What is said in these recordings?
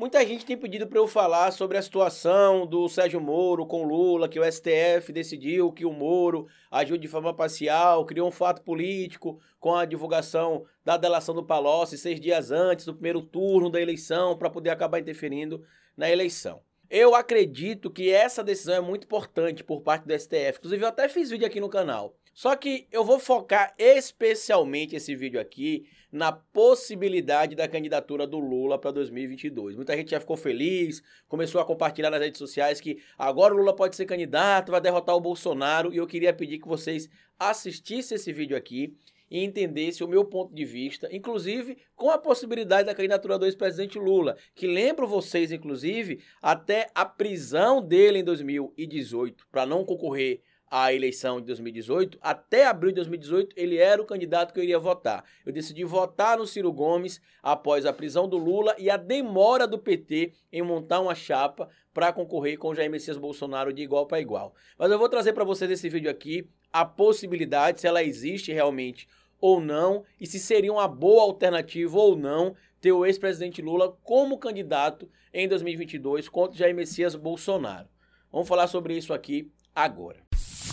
Muita gente tem pedido para eu falar sobre a situação do Sérgio Moro com Lula, que o STF decidiu que o Moro agiu de forma parcial, criou um fato político com a divulgação da delação do Palocci seis dias antes do primeiro turno da eleição para poder acabar interferindo na eleição. Eu acredito que essa decisão é muito importante por parte do STF. Inclusive, eu até fiz vídeo aqui no canal só que eu vou focar especialmente esse vídeo aqui na possibilidade da candidatura do Lula para 2022. Muita gente já ficou feliz, começou a compartilhar nas redes sociais que agora o Lula pode ser candidato, vai derrotar o Bolsonaro. E eu queria pedir que vocês assistissem esse vídeo aqui e entendessem o meu ponto de vista, inclusive com a possibilidade da candidatura do ex-presidente Lula, que lembro vocês, inclusive, até a prisão dele em 2018 para não concorrer a eleição de 2018, até abril de 2018, ele era o candidato que eu iria votar. Eu decidi votar no Ciro Gomes após a prisão do Lula e a demora do PT em montar uma chapa para concorrer com Jair Messias Bolsonaro de igual para igual. Mas eu vou trazer para vocês nesse vídeo aqui a possibilidade, se ela existe realmente ou não, e se seria uma boa alternativa ou não ter o ex-presidente Lula como candidato em 2022 contra Jair Messias Bolsonaro. Vamos falar sobre isso aqui agora.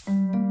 Thank you.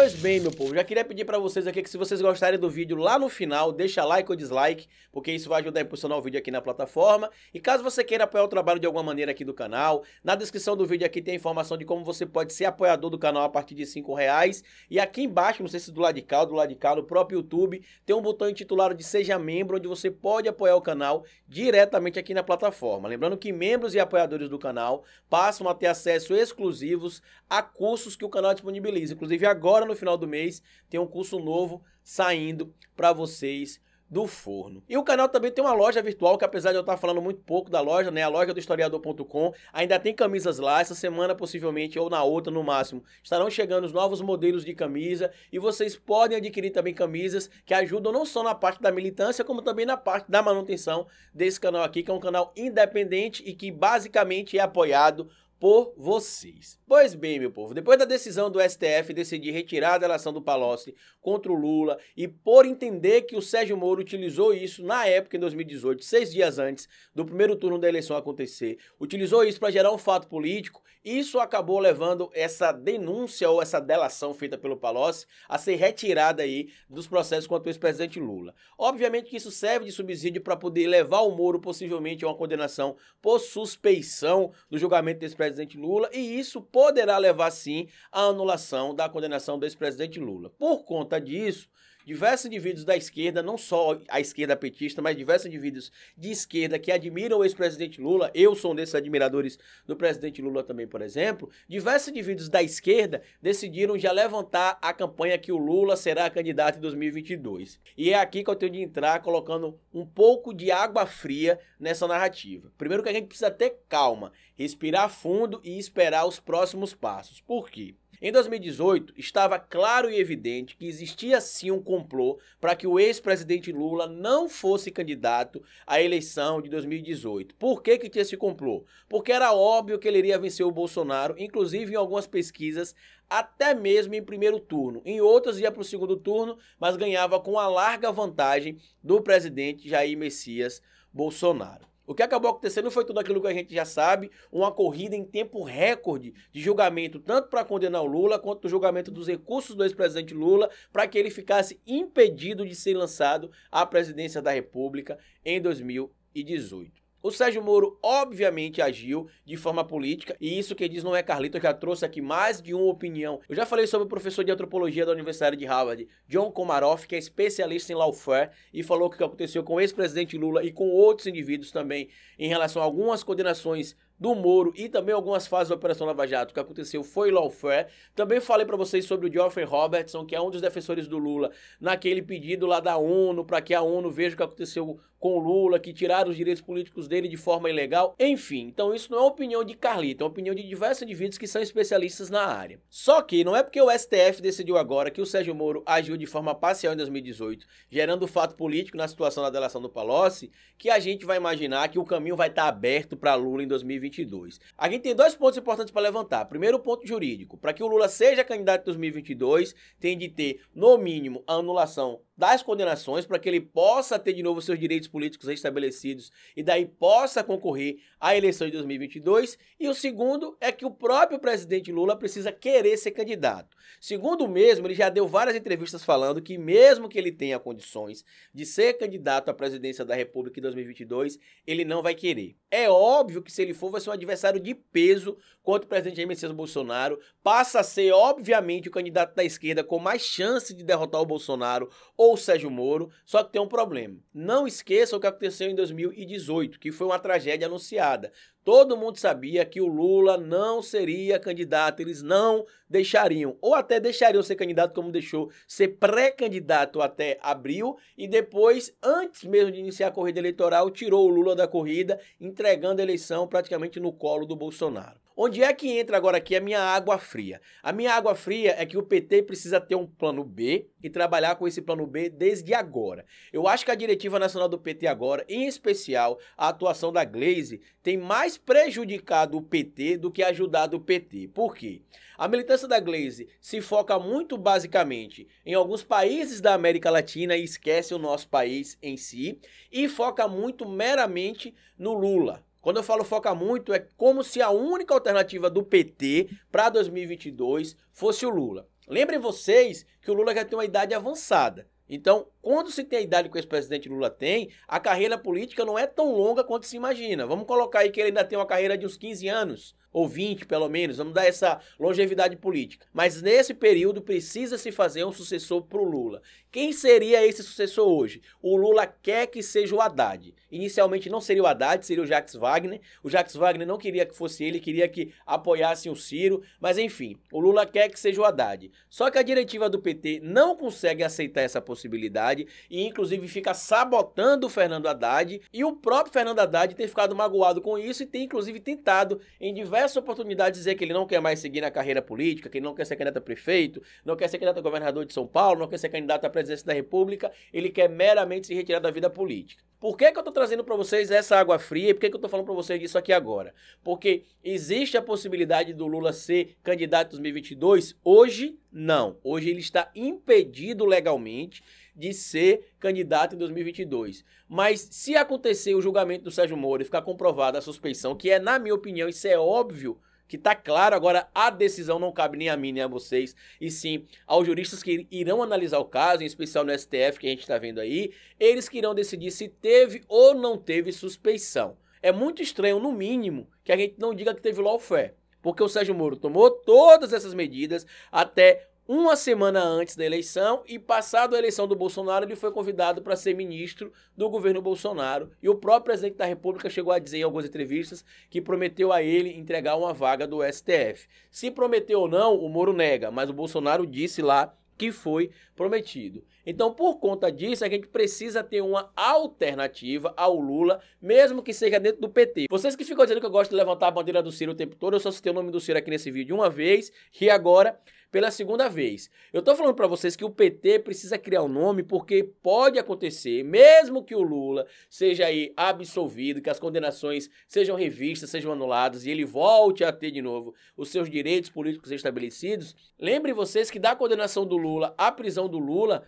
Pois bem, meu povo, já queria pedir para vocês aqui que se vocês gostarem do vídeo lá no final, deixa like ou dislike, porque isso vai ajudar a impulsionar o vídeo aqui na plataforma. E caso você queira apoiar o trabalho de alguma maneira aqui do canal, na descrição do vídeo aqui tem a informação de como você pode ser apoiador do canal a partir de 5 reais. E aqui embaixo, não sei se do lado de cá ou do lado de cá, no próprio YouTube, tem um botão intitulado de Seja Membro, onde você pode apoiar o canal diretamente aqui na plataforma. Lembrando que membros e apoiadores do canal passam a ter acesso exclusivos a cursos que o canal disponibiliza. Inclusive agora no final do mês tem um curso novo saindo para vocês do forno. E o canal também tem uma loja virtual que apesar de eu estar tá falando muito pouco da loja, né, a loja do historiador.com, ainda tem camisas lá, essa semana possivelmente ou na outra no máximo. Estarão chegando os novos modelos de camisa e vocês podem adquirir também camisas que ajudam não só na parte da militância, como também na parte da manutenção desse canal aqui, que é um canal independente e que basicamente é apoiado por vocês. Pois bem, meu povo, depois da decisão do STF decidir retirar a delação do Palocci contra o Lula e por entender que o Sérgio Moro utilizou isso na época, em 2018, seis dias antes do primeiro turno da eleição acontecer, utilizou isso para gerar um fato político, isso acabou levando essa denúncia ou essa delação feita pelo Palocci a ser retirada aí dos processos contra o ex-presidente Lula. Obviamente que isso serve de subsídio para poder levar o Moro possivelmente a uma condenação por suspeição do julgamento desse presidente presidente Lula e isso poderá levar sim à anulação da condenação do ex-presidente Lula. Por conta disso, diversos indivíduos da esquerda, não só a esquerda petista, mas diversos indivíduos de esquerda que admiram o ex-presidente Lula, eu sou um desses admiradores do presidente Lula também, por exemplo, diversos indivíduos da esquerda decidiram já levantar a campanha que o Lula será candidato em 2022. E é aqui que eu tenho de entrar colocando um pouco de água fria nessa narrativa. Primeiro que a gente precisa ter calma, respirar fundo e esperar os próximos passos. Por quê? Em 2018, estava claro e evidente que existia sim um complô para que o ex-presidente Lula não fosse candidato à eleição de 2018. Por que, que tinha esse complô? Porque era óbvio que ele iria vencer o Bolsonaro, inclusive em algumas pesquisas, até mesmo em primeiro turno. Em outras ia para o segundo turno, mas ganhava com a larga vantagem do presidente Jair Messias Bolsonaro. O que acabou acontecendo foi tudo aquilo que a gente já sabe, uma corrida em tempo recorde de julgamento, tanto para condenar o Lula, quanto o julgamento dos recursos do ex-presidente Lula, para que ele ficasse impedido de ser lançado à presidência da República em 2018. O Sérgio Moro, obviamente, agiu de forma política, e isso que diz não é Carlito, eu já trouxe aqui mais de uma opinião. Eu já falei sobre o professor de antropologia da Universidade de Harvard, John Komaroff, que é especialista em lawfare, e falou o que aconteceu com o ex-presidente Lula e com outros indivíduos também em relação a algumas condenações do Moro e também algumas fases da Operação Lava Jato que aconteceu foi lawfare. Também falei para vocês sobre o Geoffrey Robertson, que é um dos defensores do Lula, naquele pedido lá da ONU para que a ONU veja o que aconteceu com o Lula, que tiraram os direitos políticos dele de forma ilegal. Enfim, então isso não é opinião de Carlito, é opinião de diversos indivíduos que são especialistas na área. Só que não é porque o STF decidiu agora que o Sérgio Moro agiu de forma parcial em 2018, gerando fato político na situação da delação do Palocci, que a gente vai imaginar que o caminho vai estar tá aberto para Lula em 2020 2022. Aqui tem dois pontos importantes para levantar. Primeiro, o ponto jurídico. Para que o Lula seja candidato em 2022, tem de ter, no mínimo, a anulação das condenações para que ele possa ter de novo seus direitos políticos restabelecidos e daí possa concorrer à eleição de 2022. E o segundo é que o próprio presidente Lula precisa querer ser candidato. Segundo mesmo, ele já deu várias entrevistas falando que mesmo que ele tenha condições de ser candidato à presidência da República em 2022, ele não vai querer. É óbvio que se ele for vai ser um adversário de peso contra o presidente Jair Messias Bolsonaro. Passa a ser, obviamente, o candidato da esquerda com mais chance de derrotar o Bolsonaro ou o Sérgio Moro. Só que tem um problema. Não esqueça o que aconteceu em 2018, que foi uma tragédia anunciada. Todo mundo sabia que o Lula não seria candidato, eles não deixariam, ou até deixariam ser candidato, como deixou ser pré-candidato até abril, e depois, antes mesmo de iniciar a corrida eleitoral, tirou o Lula da corrida, entregando a eleição praticamente no colo do Bolsonaro. Onde é que entra agora aqui a minha água fria? A minha água fria é que o PT precisa ter um plano B e trabalhar com esse plano B desde agora. Eu acho que a diretiva nacional do PT agora, em especial a atuação da Glaze, tem mais prejudicado o PT do que ajudado o PT. Por quê? A militância da Glaze se foca muito basicamente em alguns países da América Latina e esquece o nosso país em si e foca muito meramente no Lula. Quando eu falo foca muito, é como se a única alternativa do PT para 2022 fosse o Lula. Lembrem vocês que o Lula já tem uma idade avançada. Então, quando se tem a idade que o ex-presidente Lula tem, a carreira política não é tão longa quanto se imagina. Vamos colocar aí que ele ainda tem uma carreira de uns 15 anos, ou 20 pelo menos, vamos dar essa longevidade política. Mas nesse período precisa se fazer um sucessor para o Lula. Quem seria esse sucessor hoje? O Lula quer que seja o Haddad. Inicialmente não seria o Haddad, seria o Jax Wagner. O Jax Wagner não queria que fosse ele, queria que apoiassem o Ciro, mas enfim, o Lula quer que seja o Haddad. Só que a diretiva do PT não consegue aceitar essa possibilidade Haddad e inclusive fica sabotando o Fernando Haddad e o próprio Fernando Haddad tem ficado magoado com isso e tem inclusive tentado em diversas oportunidades dizer que ele não quer mais seguir na carreira política, que ele não quer ser candidato a prefeito, não quer ser candidato a governador de São Paulo, não quer ser candidato à presidência da República, ele quer meramente se retirar da vida política. Por que, que eu estou trazendo para vocês essa água fria e por que, que eu estou falando para vocês disso aqui agora? Porque existe a possibilidade do Lula ser candidato em 2022? Hoje, não. Hoje ele está impedido legalmente de ser candidato em 2022. Mas se acontecer o julgamento do Sérgio Moro e ficar comprovada a suspeição, que é, na minha opinião, isso é óbvio, que tá claro, agora a decisão não cabe nem a mim nem a vocês, e sim aos juristas que irão analisar o caso, em especial no STF que a gente está vendo aí, eles que irão decidir se teve ou não teve suspeição. É muito estranho, no mínimo, que a gente não diga que teve lawfare, porque o Sérgio Moro tomou todas essas medidas até uma semana antes da eleição e passado a eleição do Bolsonaro, ele foi convidado para ser ministro do governo Bolsonaro. E o próprio presidente da República chegou a dizer em algumas entrevistas que prometeu a ele entregar uma vaga do STF. Se prometeu ou não, o Moro nega, mas o Bolsonaro disse lá que foi prometido. Então, por conta disso, a gente precisa ter uma alternativa ao Lula, mesmo que seja dentro do PT. Vocês que ficam dizendo que eu gosto de levantar a bandeira do Ciro o tempo todo, eu só citei o nome do Ciro aqui nesse vídeo uma vez, e agora pela segunda vez. Eu estou falando para vocês que o PT precisa criar um nome porque pode acontecer, mesmo que o Lula seja aí absolvido, que as condenações sejam revistas, sejam anuladas e ele volte a ter de novo os seus direitos políticos estabelecidos. Lembre vocês que da condenação do Lula à prisão do Lula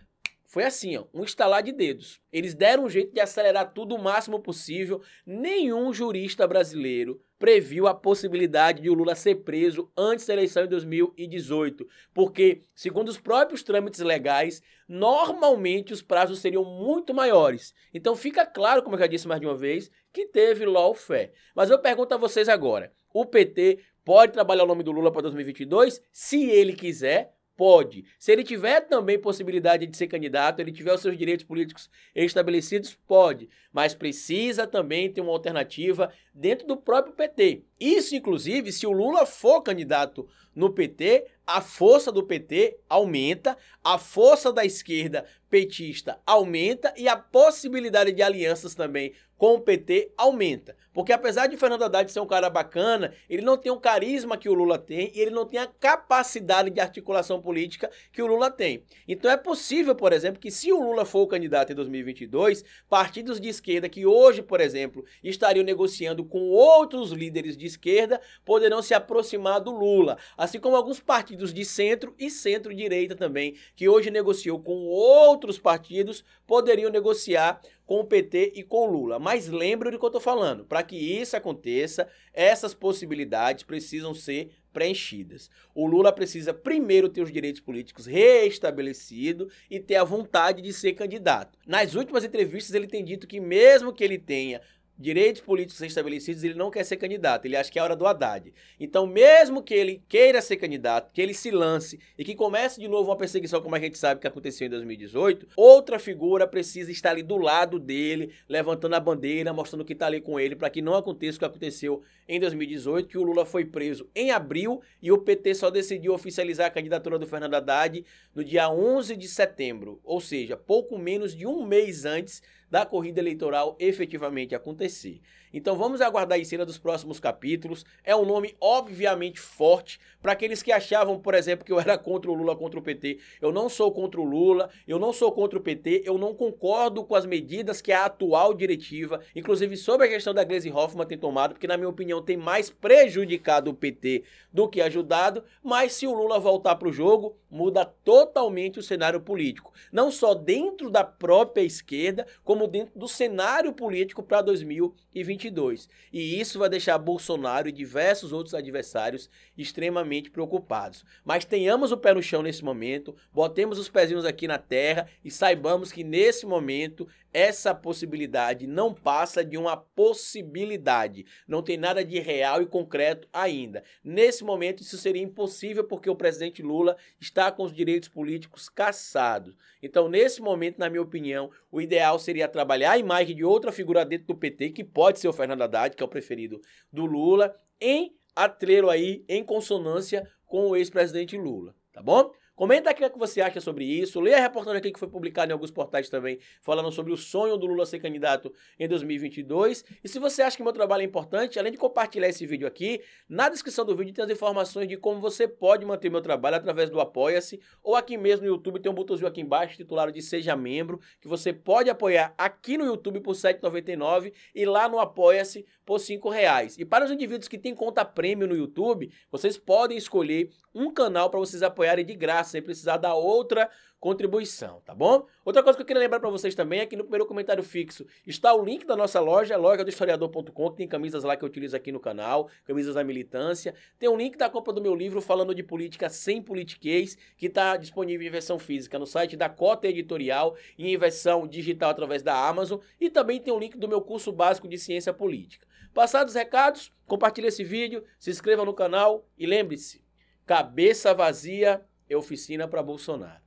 foi assim, ó, um estalar de dedos. Eles deram um jeito de acelerar tudo o máximo possível. Nenhum jurista brasileiro previu a possibilidade de o Lula ser preso antes da eleição de 2018, porque, segundo os próprios trâmites legais, normalmente os prazos seriam muito maiores. Então fica claro, como eu já disse mais de uma vez, que teve lawfare. Mas eu pergunto a vocês agora, o PT pode trabalhar o nome do Lula para 2022, se ele quiser, Pode. Se ele tiver também possibilidade de ser candidato, ele tiver os seus direitos políticos estabelecidos, pode. Mas precisa também ter uma alternativa dentro do próprio PT. Isso, inclusive, se o Lula for candidato no PT, a força do PT aumenta, a força da esquerda petista aumenta e a possibilidade de alianças também com o PT aumenta. Porque apesar de Fernando Haddad ser um cara bacana, ele não tem o carisma que o Lula tem e ele não tem a capacidade de articulação política que o Lula tem. Então é possível, por exemplo, que se o Lula for o candidato em 2022, partidos de esquerda que hoje, por exemplo, estariam negociando com outros líderes de esquerda poderão se aproximar do Lula, assim como alguns partidos de centro e centro-direita também, que hoje negociou com outros partidos, poderiam negociar com o PT e com o Lula. Mas lembre do que eu estou falando. Para que isso aconteça, essas possibilidades precisam ser preenchidas. O Lula precisa primeiro ter os direitos políticos reestabelecidos e ter a vontade de ser candidato. Nas últimas entrevistas, ele tem dito que, mesmo que ele tenha direitos políticos estabelecidos, ele não quer ser candidato, ele acha que é a hora do Haddad. Então, mesmo que ele queira ser candidato, que ele se lance e que comece de novo uma perseguição, como a gente sabe que aconteceu em 2018, outra figura precisa estar ali do lado dele, levantando a bandeira, mostrando que está ali com ele, para que não aconteça o que aconteceu em 2018, que o Lula foi preso em abril e o PT só decidiu oficializar a candidatura do Fernando Haddad no dia 11 de setembro, ou seja, pouco menos de um mês antes da corrida eleitoral efetivamente acontecer. Então vamos aguardar a cena dos próximos capítulos. É um nome obviamente forte para aqueles que achavam, por exemplo, que eu era contra o Lula, contra o PT. Eu não sou contra o Lula, eu não sou contra o PT, eu não concordo com as medidas que a atual diretiva, inclusive sobre a questão da Gleisi Hoffmann tem tomado, porque na minha opinião tem mais prejudicado o PT do que ajudado, mas se o Lula voltar para o jogo, muda totalmente o cenário político, não só dentro da própria esquerda, como dentro do cenário político para 2020 2022. E isso vai deixar Bolsonaro e diversos outros adversários extremamente preocupados. Mas tenhamos o pé no chão nesse momento, botemos os pezinhos aqui na terra e saibamos que nesse momento essa possibilidade não passa de uma possibilidade. Não tem nada de real e concreto ainda. Nesse momento, isso seria impossível porque o presidente Lula está com os direitos políticos caçados. Então, nesse momento, na minha opinião, o ideal seria trabalhar a imagem de outra figura dentro do PT que pode ser seu Fernando Haddad, que é o preferido do Lula, em atreiro aí, em consonância com o ex-presidente Lula, tá bom? Comenta aqui o é que você acha sobre isso. Leia a reportagem aqui que foi publicada em alguns portais também, falando sobre o sonho do Lula ser candidato em 2022. E se você acha que meu trabalho é importante, além de compartilhar esse vídeo aqui, na descrição do vídeo tem as informações de como você pode manter meu trabalho através do Apoia-se, ou aqui mesmo no YouTube tem um botãozinho aqui embaixo titulado de Seja Membro, que você pode apoiar aqui no YouTube por R$ 7,99 e lá no Apoia-se por R$ 5,00. E para os indivíduos que têm conta prêmio no YouTube, vocês podem escolher um canal para vocês apoiarem de graça sem precisar da outra contribuição, tá bom? Outra coisa que eu queria lembrar para vocês também é que no primeiro comentário fixo está o link da nossa loja, loja do historiador.com, tem camisas lá que eu utilizo aqui no canal, camisas da militância. Tem um link da compra do meu livro falando de política sem politiquês, que está disponível em versão física no site da Cota Editorial e em versão digital através da Amazon. E também tem o um link do meu curso básico de ciência política. Passados os recados, compartilhe esse vídeo, se inscreva no canal e lembre-se, cabeça vazia é oficina para Bolsonaro.